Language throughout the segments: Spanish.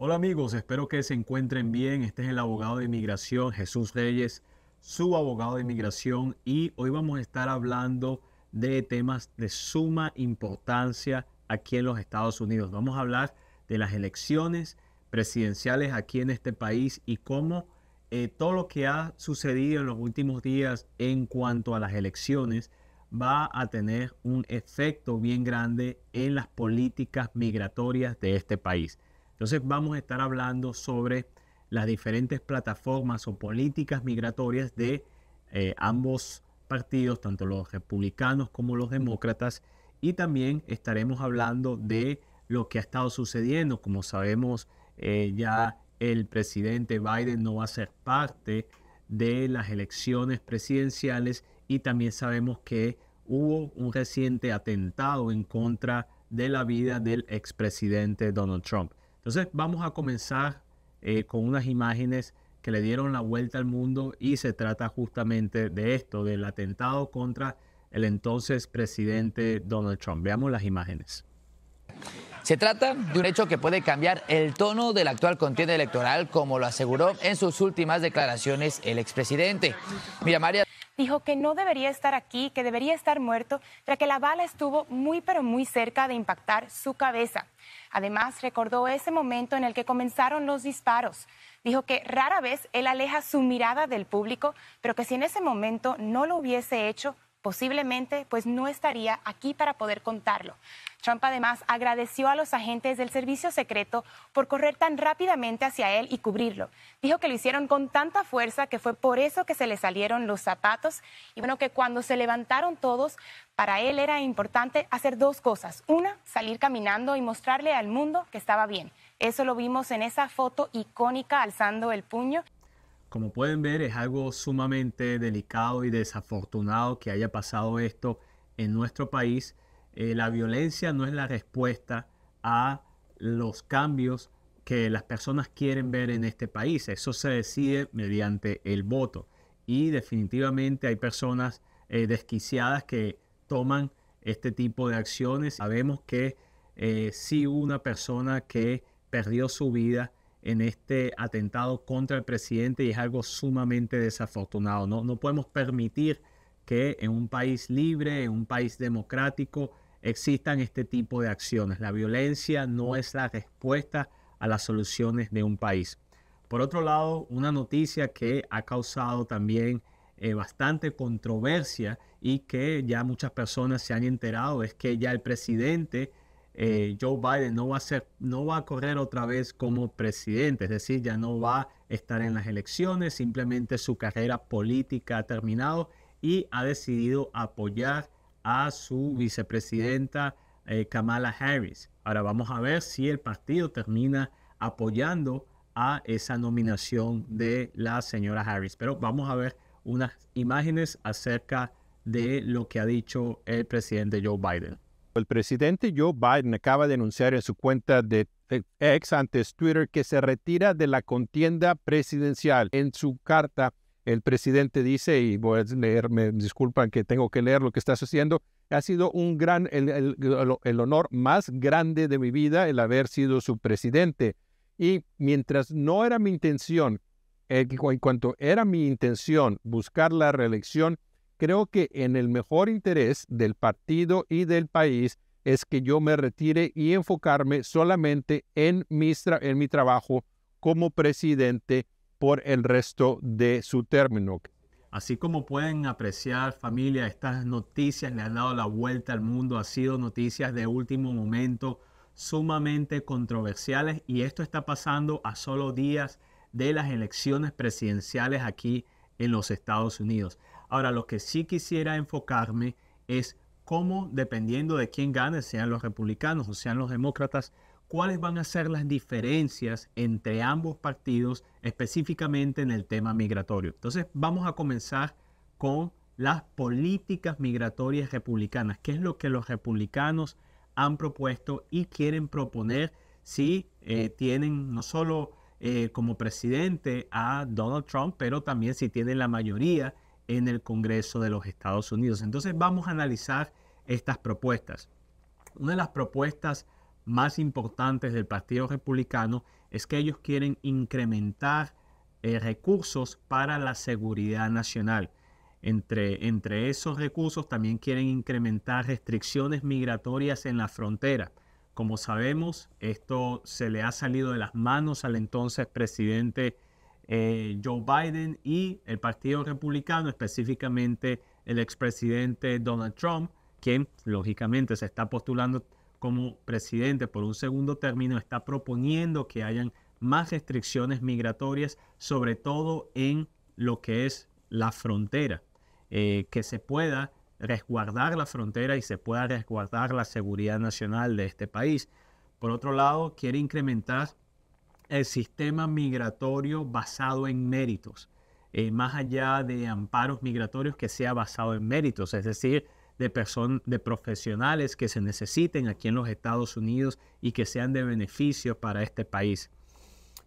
Hola amigos, espero que se encuentren bien. Este es el abogado de inmigración Jesús Reyes, su abogado de inmigración, y hoy vamos a estar hablando de temas de suma importancia aquí en los Estados Unidos. Vamos a hablar de las elecciones presidenciales aquí en este país y cómo eh, todo lo que ha sucedido en los últimos días en cuanto a las elecciones va a tener un efecto bien grande en las políticas migratorias de este país. Entonces vamos a estar hablando sobre las diferentes plataformas o políticas migratorias de eh, ambos partidos, tanto los republicanos como los demócratas, y también estaremos hablando de lo que ha estado sucediendo. Como sabemos, eh, ya el presidente Biden no va a ser parte de las elecciones presidenciales y también sabemos que hubo un reciente atentado en contra de la vida del expresidente Donald Trump. Entonces vamos a comenzar eh, con unas imágenes que le dieron la vuelta al mundo y se trata justamente de esto, del atentado contra el entonces presidente Donald Trump. Veamos las imágenes. Se trata de un hecho que puede cambiar el tono de la actual contienda electoral, como lo aseguró en sus últimas declaraciones el expresidente. Mira, María dijo que no debería estar aquí, que debería estar muerto, ya que la bala estuvo muy pero muy cerca de impactar su cabeza. Además, recordó ese momento en el que comenzaron los disparos. Dijo que rara vez él aleja su mirada del público, pero que si en ese momento no lo hubiese hecho, posiblemente pues no estaría aquí para poder contarlo. Trump además agradeció a los agentes del servicio secreto por correr tan rápidamente hacia él y cubrirlo. Dijo que lo hicieron con tanta fuerza que fue por eso que se le salieron los zapatos y bueno, que cuando se levantaron todos, para él era importante hacer dos cosas. Una, salir caminando y mostrarle al mundo que estaba bien. Eso lo vimos en esa foto icónica alzando el puño. Como pueden ver, es algo sumamente delicado y desafortunado que haya pasado esto en nuestro país. Eh, la violencia no es la respuesta a los cambios que las personas quieren ver en este país. Eso se decide mediante el voto. Y definitivamente hay personas eh, desquiciadas que toman este tipo de acciones. Sabemos que eh, si una persona que perdió su vida en este atentado contra el presidente y es algo sumamente desafortunado. No, no podemos permitir que en un país libre, en un país democrático, existan este tipo de acciones. La violencia no es la respuesta a las soluciones de un país. Por otro lado, una noticia que ha causado también eh, bastante controversia y que ya muchas personas se han enterado es que ya el presidente eh, Joe Biden no va, a ser, no va a correr otra vez como presidente, es decir, ya no va a estar en las elecciones, simplemente su carrera política ha terminado y ha decidido apoyar a su vicepresidenta eh, Kamala Harris. Ahora vamos a ver si el partido termina apoyando a esa nominación de la señora Harris, pero vamos a ver unas imágenes acerca de lo que ha dicho el presidente Joe Biden. El presidente Joe Biden acaba de anunciar en su cuenta de ex antes Twitter que se retira de la contienda presidencial. En su carta, el presidente dice, y voy a leer, me disculpan que tengo que leer lo que estás haciendo, ha sido un gran, el, el honor más grande de mi vida el haber sido su presidente. Y mientras no era mi intención, en cuanto era mi intención buscar la reelección, creo que en el mejor interés del partido y del país es que yo me retire y enfocarme solamente en, en mi trabajo como presidente por el resto de su término. Así como pueden apreciar familia, estas noticias le han dado la vuelta al mundo, ha sido noticias de último momento, sumamente controversiales y esto está pasando a solo días de las elecciones presidenciales aquí en los Estados Unidos. Ahora, lo que sí quisiera enfocarme es cómo, dependiendo de quién gane, sean los republicanos o sean los demócratas, cuáles van a ser las diferencias entre ambos partidos, específicamente en el tema migratorio. Entonces, vamos a comenzar con las políticas migratorias republicanas, qué es lo que los republicanos han propuesto y quieren proponer si eh, tienen no solo eh, como presidente a Donald Trump, pero también si tienen la mayoría en el Congreso de los Estados Unidos. Entonces vamos a analizar estas propuestas. Una de las propuestas más importantes del Partido Republicano es que ellos quieren incrementar eh, recursos para la seguridad nacional. Entre, entre esos recursos también quieren incrementar restricciones migratorias en la frontera. Como sabemos, esto se le ha salido de las manos al entonces presidente eh, Joe Biden y el Partido Republicano, específicamente el expresidente Donald Trump, quien lógicamente se está postulando como presidente por un segundo término, está proponiendo que hayan más restricciones migratorias, sobre todo en lo que es la frontera, eh, que se pueda resguardar la frontera y se pueda resguardar la seguridad nacional de este país. Por otro lado, quiere incrementar el sistema migratorio basado en méritos, eh, más allá de amparos migratorios que sea basado en méritos, es decir, de, de profesionales que se necesiten aquí en los Estados Unidos y que sean de beneficio para este país.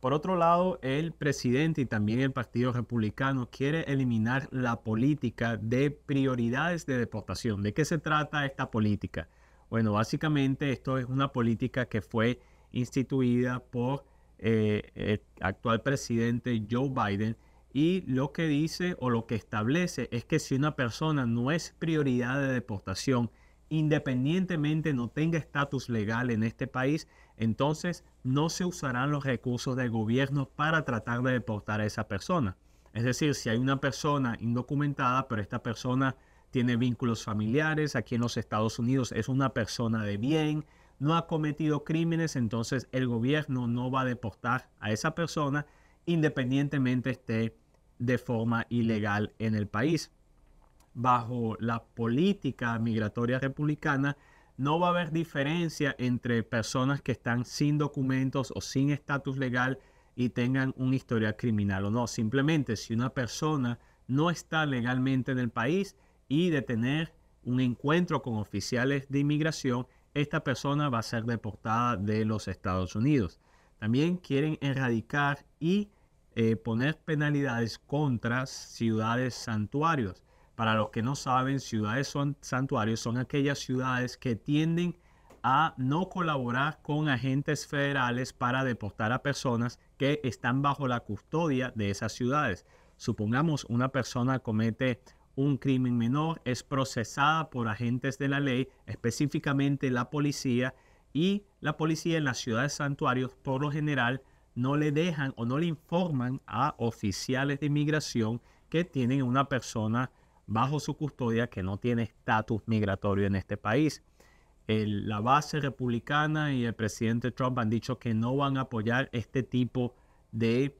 Por otro lado, el presidente y también el Partido Republicano quiere eliminar la política de prioridades de deportación. ¿De qué se trata esta política? Bueno, básicamente esto es una política que fue instituida por el eh, eh, actual presidente Joe Biden. Y lo que dice o lo que establece es que si una persona no es prioridad de deportación, independientemente no tenga estatus legal en este país, entonces no se usarán los recursos del gobierno para tratar de deportar a esa persona. Es decir, si hay una persona indocumentada, pero esta persona tiene vínculos familiares aquí en los Estados Unidos, es una persona de bien, no ha cometido crímenes, entonces el gobierno no va a deportar a esa persona independientemente esté de forma ilegal en el país. Bajo la política migratoria republicana, no va a haber diferencia entre personas que están sin documentos o sin estatus legal y tengan un historia criminal o no. Simplemente si una persona no está legalmente en el país y de tener un encuentro con oficiales de inmigración, esta persona va a ser deportada de los Estados Unidos. También quieren erradicar y eh, poner penalidades contra ciudades santuarios. Para los que no saben, ciudades son, santuarios son aquellas ciudades que tienden a no colaborar con agentes federales para deportar a personas que están bajo la custodia de esas ciudades. Supongamos una persona comete un crimen menor, es procesada por agentes de la ley, específicamente la policía, y la policía en las ciudades Santuarios por lo general no le dejan o no le informan a oficiales de inmigración que tienen una persona bajo su custodia que no tiene estatus migratorio en este país. la base republicana y el presidente Trump han dicho que no van a apoyar este tipo de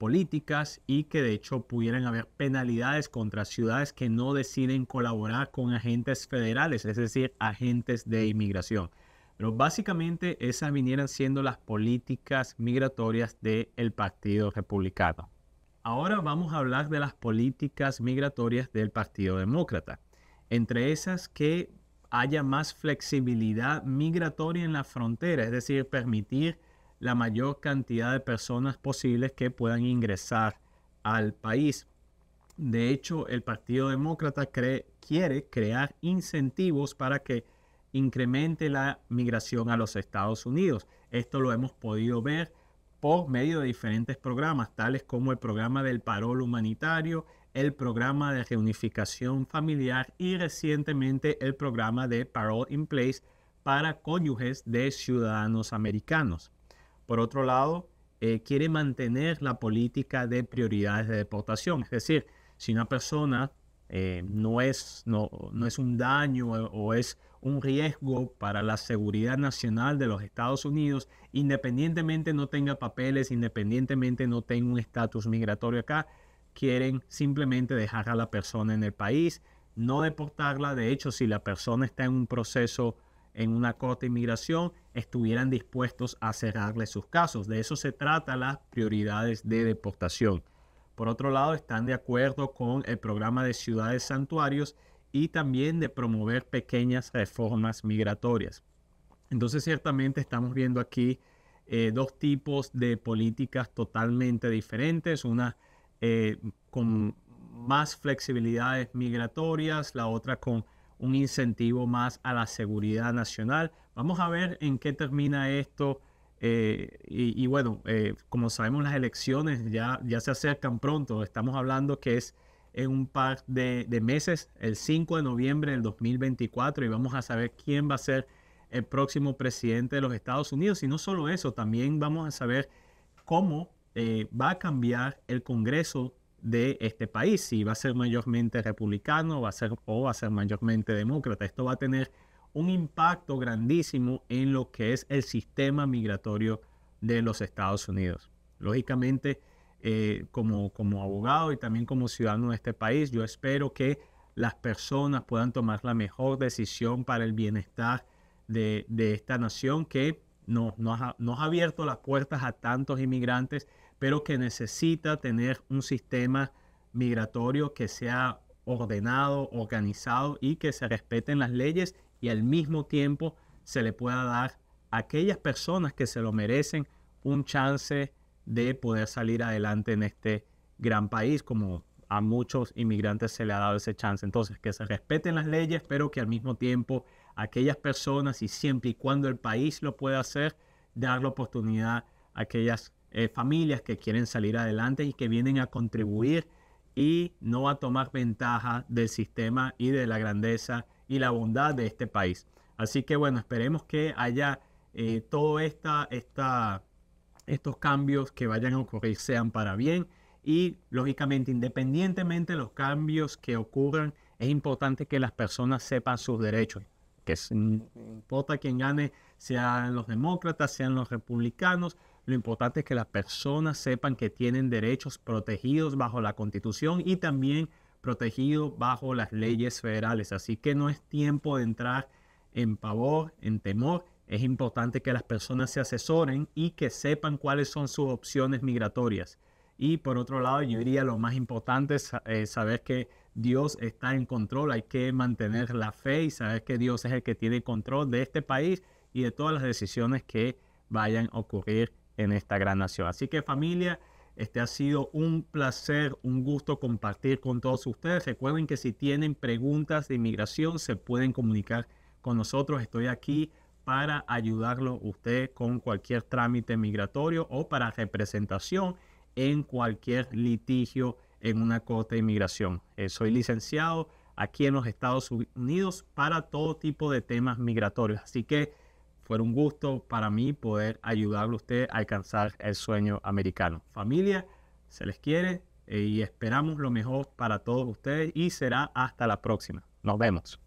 políticas y que de hecho pudieran haber penalidades contra ciudades que no deciden colaborar con agentes federales, es decir, agentes de inmigración. Pero básicamente esas vinieran siendo las políticas migratorias del Partido Republicano. Ahora vamos a hablar de las políticas migratorias del Partido Demócrata. Entre esas que haya más flexibilidad migratoria en la frontera, es decir, permitir la mayor cantidad de personas posibles que puedan ingresar al país. De hecho, el Partido Demócrata cree, quiere crear incentivos para que incremente la migración a los Estados Unidos. Esto lo hemos podido ver por medio de diferentes programas, tales como el programa del parol humanitario, el programa de reunificación familiar y recientemente el programa de Parole in Place para cónyuges de ciudadanos americanos. Por otro lado, eh, quiere mantener la política de prioridades de deportación. Es decir, si una persona eh, no, es, no, no es un daño o es un riesgo para la seguridad nacional de los Estados Unidos, independientemente no tenga papeles, independientemente no tenga un estatus migratorio acá, quieren simplemente dejar a la persona en el país, no deportarla. De hecho, si la persona está en un proceso en una corte de inmigración estuvieran dispuestos a cerrarle sus casos. De eso se trata las prioridades de deportación. Por otro lado, están de acuerdo con el programa de ciudades santuarios y también de promover pequeñas reformas migratorias. Entonces, ciertamente estamos viendo aquí eh, dos tipos de políticas totalmente diferentes, una eh, con más flexibilidades migratorias, la otra con un incentivo más a la seguridad nacional. Vamos a ver en qué termina esto. Eh, y, bueno, eh, como sabemos las elecciones ya, ya se acercan pronto. Estamos hablando que es en un par de, meses, el 5 de noviembre del 2024, y vamos a saber quién va a ser el próximo presidente de los Estados Unidos. Y no solo eso, también vamos a saber cómo eh, va a cambiar el Congreso de este país, si va a ser mayormente republicano va a ser, o va a ser mayormente demócrata. Esto va a tener un impacto grandísimo en lo que es el sistema migratorio de los Estados Unidos. Lógicamente, eh, como, como abogado y también como ciudadano de este país, yo espero que las personas puedan tomar la mejor decisión para el bienestar de, de esta nación que no, no ha, nos ha abierto las puertas a tantos inmigrantes, pero que necesita tener un sistema migratorio que sea ordenado, organizado y que se respeten las leyes y al mismo tiempo se le pueda dar a aquellas personas que se lo merecen un chance de poder salir adelante en este gran país, como a muchos inmigrantes se le ha dado ese chance. Entonces, que se respeten las leyes, pero que al mismo tiempo aquellas personas y siempre y cuando el país lo pueda hacer, dar la oportunidad a aquellas eh, familias que quieren salir adelante y que vienen a contribuir y no a tomar ventaja del sistema y de la grandeza y la bondad de este país. Así que bueno, esperemos que haya eh, todos esta, esta, estos cambios que vayan a ocurrir sean para bien y lógicamente independientemente de los cambios que ocurran, es importante que las personas sepan sus derechos no importa quién gane, sean los demócratas, sean los republicanos, lo importante es que las personas sepan que tienen derechos protegidos bajo la Constitución y también protegidos bajo las leyes federales. Así que no es tiempo de entrar en pavor, en temor. Es importante que las personas se asesoren y que sepan cuáles son sus opciones migratorias. Y por otro lado, yo diría lo más importante es eh, saber que Dios está en control, hay que mantener la fe y saber que Dios es el que tiene control de este país y de todas las decisiones que vayan a ocurrir en esta gran nación. Así que familia, este ha sido un placer, un gusto compartir con todos ustedes. Recuerden que si tienen preguntas de inmigración se pueden comunicar con nosotros. Estoy aquí para ayudarlo usted con cualquier trámite migratorio o para representación en cualquier litigio en una cota de inmigración. Eh, soy licenciado aquí en los Estados Unidos para todo tipo de temas migratorios. Así que fue un gusto para mí poder ayudarle a usted a alcanzar el sueño americano. Familia, se les quiere eh, y esperamos lo mejor para todos ustedes y será hasta la próxima. Nos vemos.